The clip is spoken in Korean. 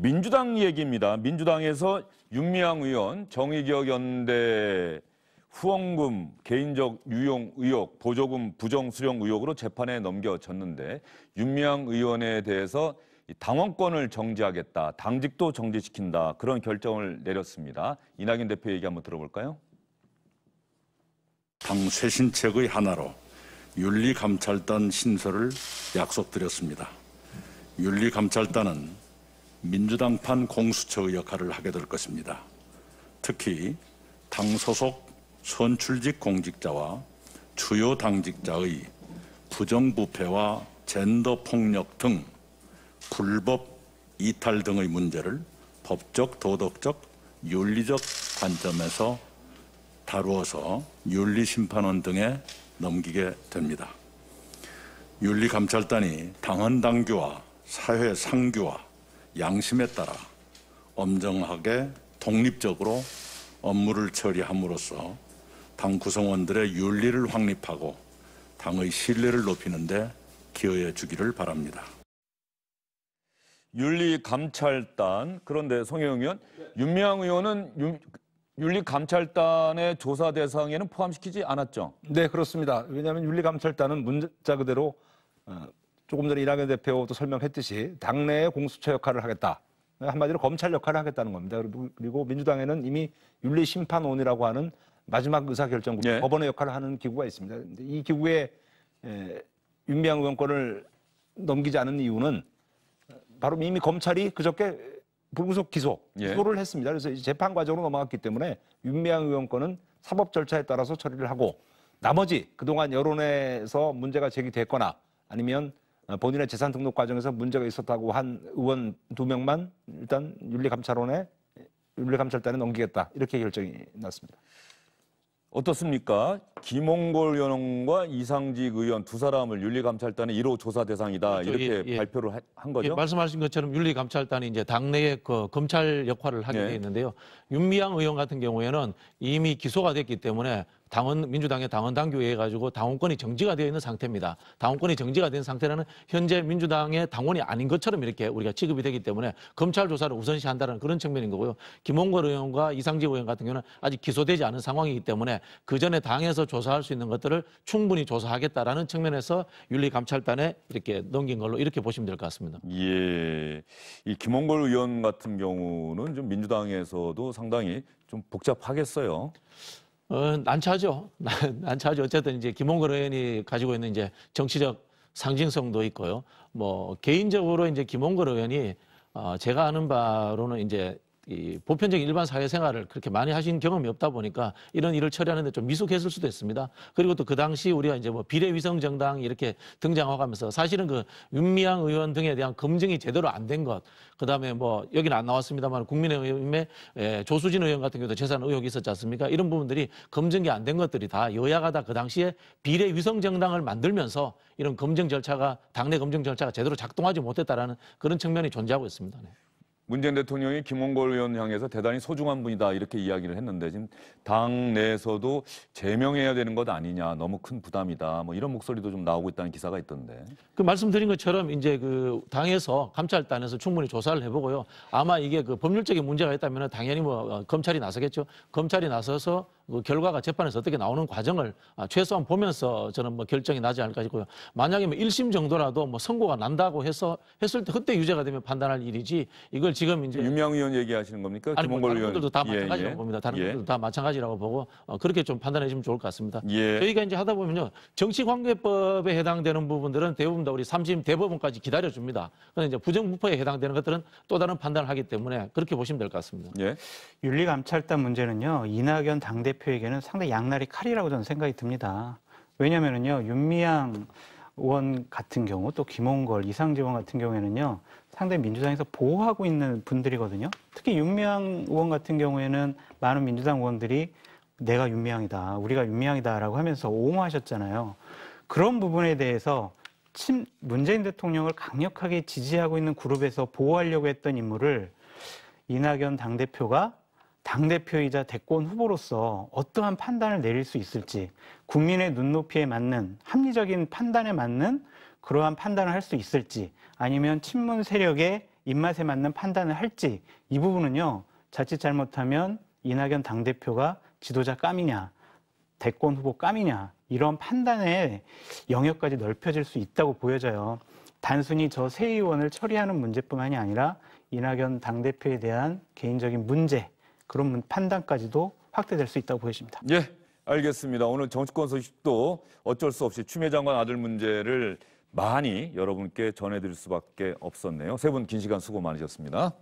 민주당 얘기입니다. 민주당에서 윤미향 의원 정의기억연대 후원금 개인적 유용 의혹 보조금 부정 수령 의혹으로 재판에 넘겨졌는데 윤미향 의원에 대해서 당원권을 정지하겠다 당직도 정지시킨다 그런 결정을 내렸습니다. 이낙연 대표 얘기 한번 들어볼까요? 당 쇄신책의 하나로 윤리감찰단 신설을 약속드렸습니다. 윤리감찰단은 민주당판 공수처의 역할을 하게 될 것입니다. 특히 당 소속 선출직 공직자와 주요 당직자의 부정부패와 젠더 폭력 등 불법 이탈 등의 문제를 법적, 도덕적, 윤리적 관점에서 다루어서 윤리심판원 등에 넘기게 됩니다. 윤리감찰단이 당헌당규와 사회상규와 양심에 따라 엄정하게 독립적으로 업무를 처리함으로써 당 구성원들의 윤리를 확립하고 당의 신뢰를 높이는 데 기여해 주기를 바랍니다. 윤리감찰단 그런데 송혜영 의원, 윤미향 의원은 윤, 윤리감찰단의 조사 대상에는 포함시키지 않았죠? 네, 그렇습니다. 왜냐하면 윤리감찰단은 문자 그대로 어, 조금 전에 이낙연 대표도 설명했듯이 당내의 공수처 역할을 하겠다. 한마디로 검찰 역할을 하겠다는 겁니다. 그리고 민주당에는 이미 윤리심판원이라고 하는 마지막 의사결정국, 예. 법원의 역할을 하는 기구가 있습니다. 이 기구에 윤미향 의원권을 넘기지 않은 이유는 바로 이미 검찰이 그저께 불구속 기소, 예. 기소를 예. 했습니다. 그래서 재판 과정으로 넘어갔기 때문에 윤미향 의원권은 사법 절차에 따라서 처리를 하고 나머지 그동안 여론에서 문제가 제기됐거나 아니면 어, 본인의 재산 등록 과정에서 문제가 있었다고 한 의원 두 명만 일단 윤리감찰원에 윤리감찰단에 넘기겠다 이렇게 결정이 났습니다. 어떻습니까? 김홍골 의원과 이상직 의원 두 사람을 윤리감찰단의 1호 조사 대상이다 그렇죠. 이렇게 예, 예. 발표를 한 거죠? 예, 말씀하신 것처럼 윤리감찰단이 이제 당내에그 검찰 역할을 하게 예. 돼 있는데요. 윤미향 의원 같은 경우에는 이미 기소가 됐기 때문에 당원 민주당의 당원 당규에 가지고 당원권이 정지가 되어 있는 상태입니다. 당원권이 정지가 된 상태라는 현재 민주당의 당원이 아닌 것처럼 이렇게 우리가 취급이 되기 때문에 검찰 조사를 우선시한다는 그런 측면인 거고요. 김홍걸 의원과 이상지 의원 같은 경우는 아직 기소되지 않은 상황이기 때문에 그 전에 당에서 조사할 수 있는 것들을 충분히 조사하겠다라는 측면에서 윤리감찰단에 이렇게 넘긴 걸로 이렇게 보시면 될 것 같습니다. 예, 이 김홍걸 의원 같은 경우는 좀 민주당에서도 상당히 좀 복잡하겠어요. 어, 난처하죠. 난처하죠. 어쨌든 이제 김홍근 의원이 가지고 있는 이제 정치적 상징성도 있고요. 뭐 개인적으로 이제 김홍근 의원이 어, 제가 아는 바로는 이제 이 보편적인 일반 사회생활을 그렇게 많이 하신 경험이 없다 보니까 이런 일을 처리하는데 좀 미숙했을 수도 있습니다. 그리고 또 그 당시 우리가 이제 뭐 비례위성 정당 이렇게 등장하면서 고하 사실은 그 윤미향 의원 등에 대한 검증이 제대로 안 된 것, 그 다음에 뭐 여기는 안 나왔습니다만 국민의힘의 예, 조수진 의원 같은 경우도 재산 의혹이 있었지 않습니까? 이런 부분들이 검증이 안 된 것들이 다 여야가 다그 당시에 비례위성 정당을 만들면서 이런 검증 절차가 당내 검증 절차가 제대로 작동하지 못했다라는 그런 측면이 존재하고 있습니다. 네. 문재인 대통령이 김홍걸 의원 향해서 대단히 소중한 분이다 이렇게 이야기를 했는데 지금 당 내에서도 제명해야 되는 것 아니냐 너무 큰 부담이다 뭐 이런 목소리도 좀 나오고 있다는 기사가 있던데 그 말씀드린 것처럼 이제 그 당에서 감찰단에서 충분히 조사를 해보고요 아마 이게 그 법률적인 문제가 있다면 당연히 뭐 어, 검찰이 나서겠죠 검찰이 나서서 그 결과가 재판에서 어떻게 나오는 과정을 아, 최소한 보면서 저는 뭐 결정이 나지 않을까 싶고요. 만약에 뭐 1심 정도라도 뭐 선고가 난다고 해서 했을 때 그때 유죄가 되면 판단할 일이지 이걸 지금 그 이제 유명 의원 얘기하시는 겁니까? 아니 뭐 김홍걸 다른 의원. 분들도 다 예, 예. 마찬가지라고 예, 봅니다. 다른 예. 분들도 다 마찬가지라고 보고 어, 그렇게 좀 판단해 주면 좋을 것 같습니다. 예. 저희가 이제 하다 보면요 정치관계법에 해당되는 부분들은 대부분 다 우리 삼심 대법원까지 기다려 줍니다. 그런데 이제 부정부패에 해당되는 것들은 또 다른 판단을 하기 때문에 그렇게 보시면 될 것 같습니다. 예. 윤리감찰단 문제는요 이낙연 당 대표에게는 상당히 양날의 칼이라고 저는 생각이 듭니다. 왜냐하면요 윤미향 의원 같은 경우 또 김홍걸, 이상재 의원 같은 경우에는요. 상당히 민주당에서 보호하고 있는 분들이거든요. 특히 윤미향 의원 같은 경우에는 많은 민주당 의원들이 내가 윤미향이다, 우리가 윤미향이다라고 하면서 옹호하셨잖아요. 그런 부분에 대해서 침, 문재인 대통령을 강력하게 지지하고 있는 그룹에서 보호하려고 했던 인물을 이낙연 당대표가 당대표이자 대권 후보로서 어떠한 판단을 내릴 수 있을지 국민의 눈높이에 맞는 합리적인 판단에 맞는 그러한 판단을 할 수 있을지 아니면 친문 세력의 입맛에 맞는 판단을 할지 이 부분은요 자칫 잘못하면 이낙연 당대표가 지도자 깜이냐 대권 후보 깜이냐 이런 판단의 영역까지 넓혀질 수 있다고 보여져요. 단순히 저 세 의원을 처리하는 문제뿐만이 아니라 이낙연 당대표에 대한 개인적인 문제 그런 판단까지도 확대될 수 있다고 보여집니다. 예, 알겠습니다. 오늘 정치권 소식도 어쩔 수 없이 추미애 장관 아들 문제를 많이 여러분께 전해드릴 수밖에 없었네요. 세 분 긴 시간 수고 많으셨습니다.